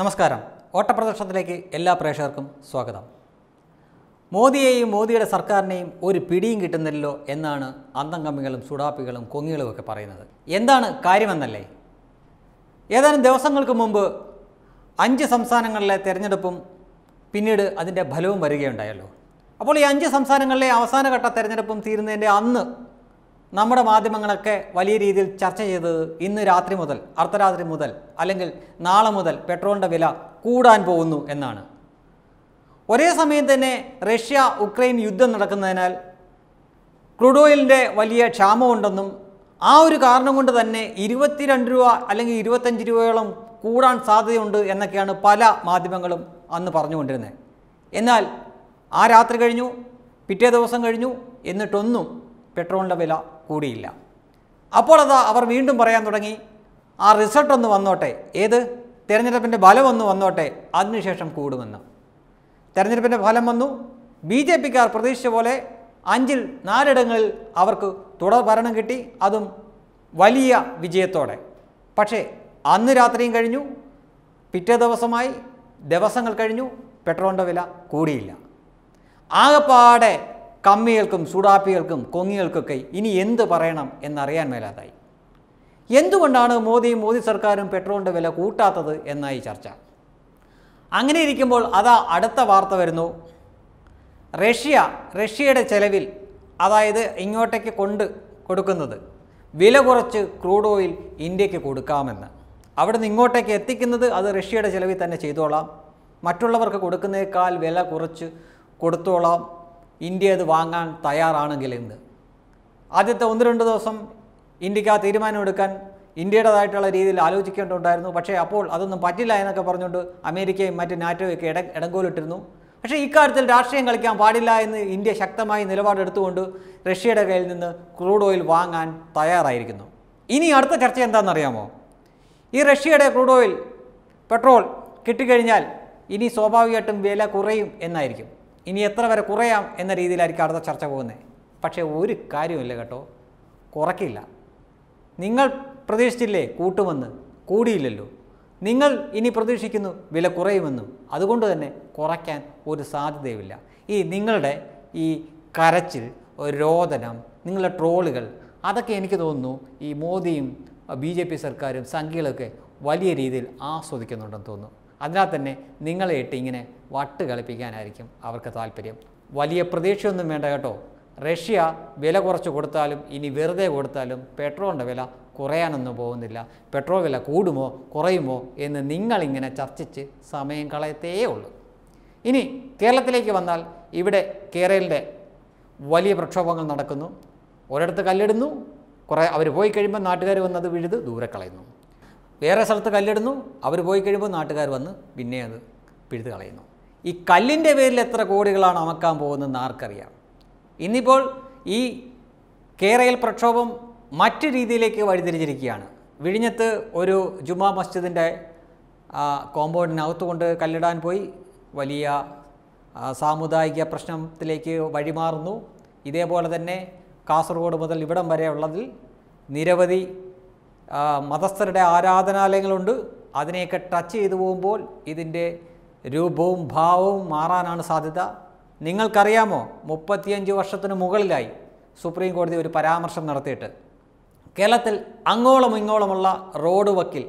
നമസ്കാരം ഓട്ടപ്രദർശനത്തിലേക്ക് എല്ലാ പ്രേക്ഷകർക്കും സ്വാഗതം മോദിയെയും മോദിയുടെ സർക്കാരിനെയും ഒരു പിടിയും കിട്ടുന്നില്ലല്ലോ എന്നാണ് അന്തംകമ്മികളും സുടാപ്പികളും കൊങ്ങികളും ഒക്കെ പറയുന്നത് എന്താണ് കാര്യമെന്നല്ലേ ഏതാനും ദിവസങ്ങൾക്ക് മുമ്പ് അഞ്ച് സംസ്ഥാനങ്ങളിലെ തിരഞ്ഞെടുപ്പും പിന്നീട് അതിൻ്റെ ഫലവും വരികയുണ്ടായല്ലോ അപ്പോൾ ഈ അഞ്ച് സംസ്ഥാനങ്ങളിലെ അവസാനഘട്ട തിരഞ്ഞെടുപ്പും തീരുന്നതിൻ്റെ അന്ന് നമ്മുടെ മാധ്യമങ്ങളൊക്കെ വലിയ രീതിയിൽ ചർച്ച ചെയ്തത് ഇന്ന് രാത്രി മുതൽ അർദ്ധരാത്രി മുതൽ അല്ലെങ്കിൽ നാളെ മുതൽ പെട്രോളിൻ്റെ വില കൂടാൻ പോകുന്നു എന്നാണ് ഒരേ സമയം തന്നെ റഷ്യ ഉക്രൈൻ യുദ്ധം നടക്കുന്നതിനാൽ ക്രൂഡ് ഓയിലിൻ്റെ വലിയ ക്ഷാമമുണ്ടെന്നും ആ ഒരു കാരണം കൊണ്ട് തന്നെ ഇരുപത്തിരണ്ട് രൂപ അല്ലെങ്കിൽ ഇരുപത്തഞ്ച് രൂപയോളം കൂടാൻ സാധ്യതയുണ്ട് എന്നൊക്കെയാണ് പല മാധ്യമങ്ങളും അന്ന് പറഞ്ഞുകൊണ്ടിരുന്നത് എന്നാൽ ആ രാത്രി കഴിഞ്ഞു പിറ്റേ ദിവസം കഴിഞ്ഞു എന്നിട്ടൊന്നും പെട്രോളിൻ്റെ വില കൂടിയില്ല അപ്പോൾ അത് അവർ വീണ്ടും പറയാൻ തുടങ്ങി ആ റിസൾട്ട് ഒന്ന് വന്നോട്ടെ ഏത് തെരഞ്ഞെടുപ്പിൻ്റെ ഫലം ഒന്ന് വന്നോട്ടെ അതിനുശേഷം കൂടുമെന്ന് തെരഞ്ഞെടുപ്പിൻ്റെ ഫലം വന്നു ബി ജെ പിക്കാർ പ്രതീക്ഷിച്ച പോലെ അഞ്ചിൽ നാലിടങ്ങളിൽ അവർക്ക് തുടർ ഭരണം കിട്ടി അതും വലിയ വിജയത്തോടെ പക്ഷേ അന്ന് രാത്രിയും കഴിഞ്ഞു പിറ്റേ ദിവസമായി ദിവസങ്ങൾ കഴിഞ്ഞു പെട്രോളിൻ്റെ വില കൂടിയില്ല ആകെപ്പാടെ കമ്മികൾക്കും സുടാപ്പികൾക്കും കൊങ്ങികൾക്കൊക്കെ ഇനി എന്ത് പറയണം എന്നറിയാൻ മേലാതായി എന്തുകൊണ്ടാണ് മോദിയും മോദി സർക്കാരും പെട്രോളിൻ്റെ വില കൂട്ടാത്തത് എന്നായി ചർച്ച അങ്ങനെ ഇരിക്കുമ്പോൾ അതാ അടുത്ത വാർത്ത വരുന്നു റഷ്യ റഷ്യയുടെ ചെലവിൽ അതായത് ഇങ്ങോട്ടേക്ക് കൊണ്ട് കൊടുക്കുന്നത് വില കുറച്ച് ക്രൂഡ് ഓയിൽ ഇന്ത്യക്ക് കൊടുക്കാമെന്ന് അവിടെ നിന്ന് ഇങ്ങോട്ടേക്ക് എത്തിക്കുന്നത് അത് റഷ്യയുടെ ചിലവിൽ തന്നെ ചെയ്തോളാം മറ്റുള്ളവർക്ക് കൊടുക്കുന്നേക്കാൾ വില കുറച്ച് കൊടുത്തോളാം ഇന്ത്യ അത് വാങ്ങാൻ തയ്യാറാണെങ്കിൽ എന്ത് ആദ്യത്തെ ഒന്ന് രണ്ട് ദിവസം ഇന്ത്യക്ക് ആ തീരുമാനമെടുക്കാൻ ഇന്ത്യയുടേതായിട്ടുള്ള രീതിയിൽ ആലോചിക്കേണ്ടതുണ്ടായിരുന്നു പക്ഷേ അപ്പോൾ അതൊന്നും പറ്റില്ല എന്നൊക്കെ പറഞ്ഞുകൊണ്ട് അമേരിക്കയും മറ്റ് നാറ്റോയൊക്കെ ഇട ഇടങ്കോലിട്ടിരുന്നു പക്ഷേ ഇക്കാര്യത്തിൽ രാഷ്ട്രീയം കളിക്കാൻ പാടില്ല എന്ന് ഇന്ത്യ ശക്തമായി നിലപാടെടുത്തുകൊണ്ട് റഷ്യയുടെ കയ്യിൽ നിന്ന് ക്രൂഡ് ഓയിൽ വാങ്ങാൻ തയ്യാറായിരിക്കുന്നു ഇനി അടുത്ത ചർച്ച എന്താണെന്നറിയാമോ ഈ റഷ്യയുടെ ക്രൂഡ് ഓയിൽ പെട്രോൾ കിട്ടിക്കഴിഞ്ഞാൽ ഇനി സ്വാഭാവികമായിട്ടും വില കുറയും എന്നായിരിക്കും ഇനി എത്ര വരെ കുറയാം എന്ന രീതിയിലായിരിക്കും അടുത്ത ചർച്ച പോകുന്നത് പക്ഷേ ഒരു കാര്യമില്ല കേട്ടോ കുറയ്ക്കില്ല നിങ്ങൾ പ്രതീക്ഷിച്ചില്ലേ കൂട്ടുമെന്ന് കൂടിയില്ലല്ലോ നിങ്ങൾ ഇനി പ്രതീക്ഷിക്കുന്നു വില കുറയുമെന്നും അതുകൊണ്ട് തന്നെ കുറയ്ക്കാൻ ഒരു സാധ്യതയുമില്ല ഈ നിങ്ങളുടെ ഈ കരച്ചിൽ രോദനം നിങ്ങളുടെ ട്രോളുകൾ അതൊക്കെ എനിക്ക് തോന്നുന്നു ഈ മോദിയും ബി ജെ പി സർക്കാരും സംഖ്യകളൊക്കെ വലിയ രീതിയിൽ ആസ്വദിക്കുന്നുണ്ടെന്ന് തോന്നുന്നു അതിനാൽ തന്നെ നിങ്ങളെ ഇട്ട് ഇങ്ങനെ വട്ട് കളിപ്പിക്കാനായിരിക്കും അവർക്ക് താല്പര്യം വലിയ പ്രതീക്ഷയൊന്നും വേണ്ട കേട്ടോ റഷ്യ വില കുറച്ച് കൊടുത്താലും ഇനി വെറുതെ കൊടുത്താലും പെട്രോളിൻ്റെ വില കുറയാനൊന്നും പോകുന്നില്ല പെട്രോൾ വില കൂടുമോ കുറയുമോ എന്ന് നിങ്ങളിങ്ങനെ ചർച്ചിച്ച് സമയം കളയത്തേ ഉള്ളൂ ഇനി കേരളത്തിലേക്ക് വന്നാൽ ഇവിടെ കേരളിൻ്റെ വലിയ പ്രക്ഷോഭങ്ങൾ നടക്കുന്നു ഒരിടത്ത് കല്ലിടുന്നു കുറേ അവർ പോയി കഴിയുമ്പോൾ നാട്ടുകാർ വന്നത് വിഴുത് ദൂരെ കളയുന്നു വേറെ സ്ഥലത്ത് കല്ലിടുന്നു അവർ പോയി കഴിയുമ്പോൾ നാട്ടുകാർ വന്ന് പിന്നെ അത് പിഴുത് കളയുന്നു ഈ കല്ലിൻ്റെ പേരിൽ എത്ര കോടികളാണ് അമക്കാൻ പോകുന്നതെന്ന് ആർക്കറിയാം ഇന്നിപ്പോൾ ഈ കേരയിൽ പ്രക്ഷോഭം മറ്റു രീതിയിലേക്ക് വഴിതിരിഞ്ഞിരിക്കുകയാണ് വിഴിഞ്ഞത്ത് ഒരു ജുമാ മസ്ജിദിൻ്റെ കോമ്പൗണ്ടിനകത്ത് കൊണ്ട് കല്ലിടാൻ പോയി വലിയ സാമുദായിക പ്രശ്നത്തിലേക്ക് വഴിമാറുന്നു ഇതേപോലെ തന്നെ കാസർഗോഡ് മുതൽ ഇവിടം വരെയുള്ളതിൽ നിരവധി മതസ്ഥരുടെ ആരാധനാലയങ്ങളുണ്ട് അതിനെയൊക്കെ ടച്ച് ചെയ്തു പോകുമ്പോൾ ഇതിൻ്റെ രൂപവും ഭാവവും മാറാനാണ് സാധ്യത നിങ്ങൾക്കറിയാമോ മുപ്പത്തിയഞ്ച് വർഷത്തിന് മുകളിലായി സുപ്രീം കോടതി ഒരു പരാമർശം നടത്തിയിട്ട് കേരളത്തിൽ അങ്ങോളം ഇങ്ങോളമുള്ള റോഡ് വക്കിൽ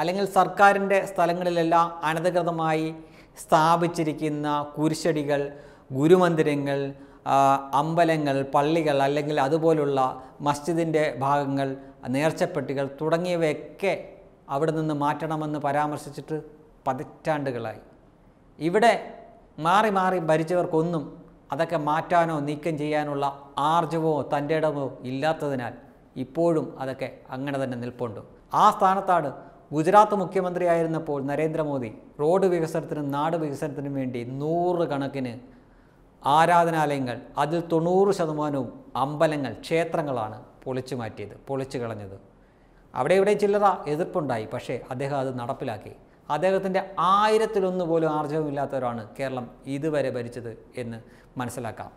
അല്ലെങ്കിൽ സർക്കാരിൻ്റെ സ്ഥലങ്ങളിലെല്ലാം അനധികൃതമായി സ്ഥാപിച്ചിരിക്കുന്ന കുരിശടികൾ ഗുരുമന്ദിരങ്ങൾ അമ്പലങ്ങൾ പള്ളികൾ അല്ലെങ്കിൽ അതുപോലുള്ള മസ്ജിദിൻ്റെ ഭാഗങ്ങൾ നേർച്ചപ്പെട്ടികൾ തുടങ്ങിയവയൊക്കെ അവിടെ നിന്ന് മാറ്റണമെന്ന് പരാമർശിച്ചിട്ട് പതിറ്റാണ്ടുകളായി ഇവിടെ മാറി മാറി ഭരിച്ചവർക്കൊന്നും അതൊക്കെ മാറ്റാനോ നീക്കം ചെയ്യാനുള്ള ആർജവോ തൻ്റെ ഇടമോ ഇല്ലാത്തതിനാൽ ഇപ്പോഴും അതൊക്കെ അങ്ങനെ തന്നെ നിൽപ്പുണ്ട് ആ സ്ഥാനത്താണ് ഗുജറാത്ത് മുഖ്യമന്ത്രിയായിരുന്നപ്പോൾ നരേന്ദ്രമോദി റോഡ് വികസനത്തിനും നാട് വികസനത്തിനും വേണ്ടി നൂറുകണക്കിന് ആരാധനാലയങ്ങൾ അതിൽ തൊണ്ണൂറ് ശതമാനവും അമ്പലങ്ങൾ ക്ഷേത്രങ്ങളാണ് പൊളിച്ചു മാറ്റിയത് പൊളിച്ചു കളഞ്ഞത് അവിടെ ഇവിടെ ചില്ലറ എതിർപ്പുണ്ടായി പക്ഷേ അദ്ദേഹം അത് നടപ്പിലാക്കി അദ്ദേഹത്തിൻ്റെ ആയിരത്തിലൊന്ന് പോലും ആർജവമില്ലാത്തവരാണ് കേരളം ഇതുവരെ ഭരിച്ചത് എന്ന് മനസ്സിലാക്കാം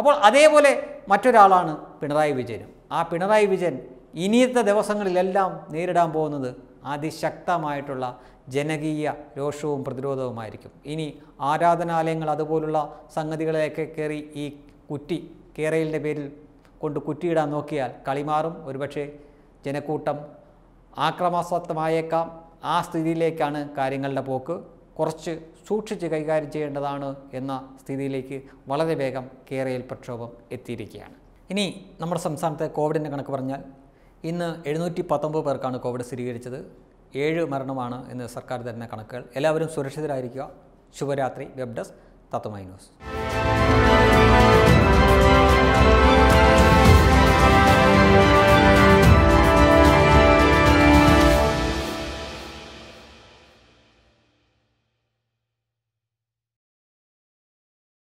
അപ്പോൾ അതേപോലെ മറ്റൊരാളാണ് പിണറായി വിജയനും ആ പിണറായി വിജയൻ ഇനിയത്തെ ദിവസങ്ങളിലെല്ലാം നേരിടാൻ പോകുന്നത് അതിശക്തമായിട്ടുള്ള ജനകീയ രോഷവും പ്രതിരോധവുമായിരിക്കും ഇനി ആരാധനാലയങ്ങൾ അതുപോലുള്ള സംഗതികളെയൊക്കെ കയറി ഈ കുറ്റി കേരയിലിൻ്റെ പേരിൽ കൊണ്ട് കുറ്റിയിടാൻ നോക്കിയാൽ കളിമാറും ഒരുപക്ഷെ ജനക്കൂട്ടം ആക്രമാസക്തമായേക്കാം ആ സ്ഥിതിയിലേക്കാണ് കാര്യങ്ങളുടെ പോക്ക് കുറച്ച് സൂക്ഷിച്ച് കൈകാര്യം ചെയ്യേണ്ടതാണ് എന്ന സ്ഥിതിയിലേക്ക് വളരെ വേഗം കേരയിൽ പ്രക്ഷോഭം എത്തിയിരിക്കുകയാണ് ഇനി നമ്മുടെ സംസ്ഥാനത്തെ കോവിഡിൻ്റെ കണക്ക് പറഞ്ഞാൽ ഇന്ന് എഴുന്നൂറ്റി പത്തൊമ്പത് പേർക്കാണ് കോവിഡ് സ്ഥിരീകരിച്ചത് ഏഴ് മരണമാണ് ഇന്ന് സർക്കാർ തരുന്ന കണക്കുകൾ എല്ലാവരും സുരക്ഷിതരായിരിക്കുക ശുഭരാത്രി വെബ് ഡെസ്ക് തത്വമൈ ന്യൂസ്